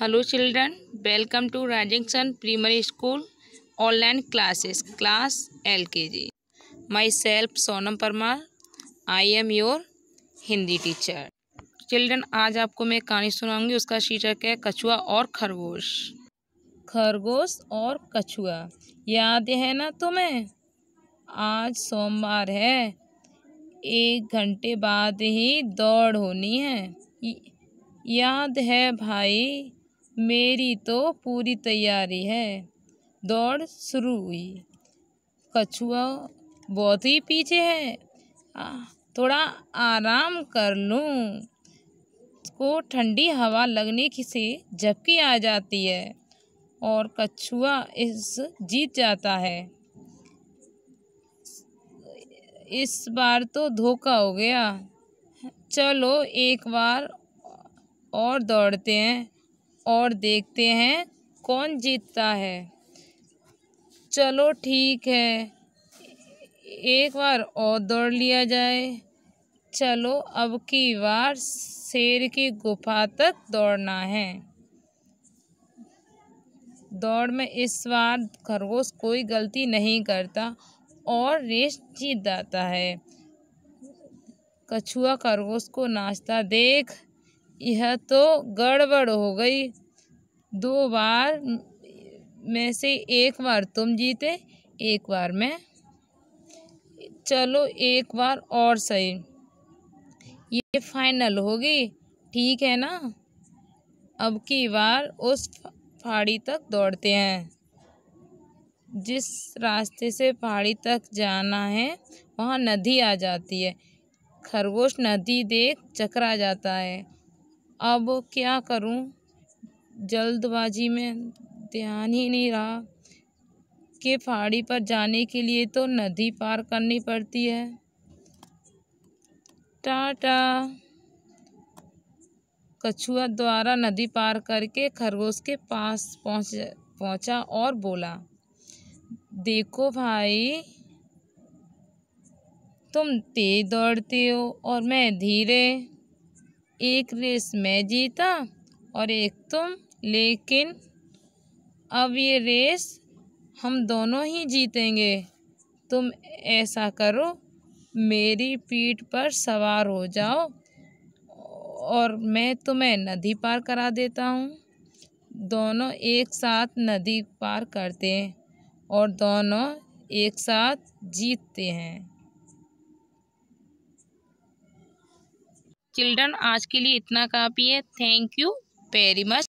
hello children welcome to राजेंसन primary school online classes class L K G myself Sonam Parmar I am your Hindi teacher children आज आपको मैं कहानी सुनाऊंगी उसका शीर्षक है कछुआ और खरगोश खरगोश और कछुआ याद है ना तुम्हें आज सोमवार है एक घंटे बाद ही दौड़ होनी है याद है भाई मेरी तो पूरी तैयारी है दौड़ शुरू हुई कछुआ बहुत ही पीछे है आ, थोड़ा आराम कर लूँ को ठंडी हवा लगने की से झपकी आ जाती है और कछुआ इस जीत जाता है इस बार तो धोखा हो गया चलो एक बार और दौड़ते हैं और देखते हैं कौन जीतता है चलो ठीक है एक बार और दौड़ लिया जाए चलो अब की बार शेर की गुफा तक दौड़ना है दौड़ में इस बार खरगोश कोई गलती नहीं करता और रेस जीत जाता है कछुआ खरगोश को नाश्ता देख यह तो गड़बड़ हो गई दो बार में से एक बार तुम जीते एक बार मैं चलो एक बार और सही ये फाइनल होगी ठीक है ना अब की बार उस पहाड़ी तक दौड़ते हैं जिस रास्ते से पहाड़ी तक जाना है वहाँ नदी आ जाती है खरगोश नदी देख चकरा जाता है अब क्या करूँ जल्दबाजी में ध्यान ही नहीं रहा कि पहाड़ी पर जाने के लिए तो नदी पार करनी पड़ती है टाटा कछुआ द्वारा नदी पार करके खरगोश के पास पहुँच पहुँचा और बोला देखो भाई तुम तेज दौड़ते हो और मैं धीरे एक रेस मैं जीता और एक तुम लेकिन अब ये रेस हम दोनों ही जीतेंगे तुम ऐसा करो मेरी पीठ पर सवार हो जाओ और मैं तुम्हें नदी पार करा देता हूँ दोनों एक साथ नदी पार करते हैं और दोनों एक साथ जीतते हैं चिल्ड्रन आज के लिए इतना काफ़ी है थैंक यू वेरी मच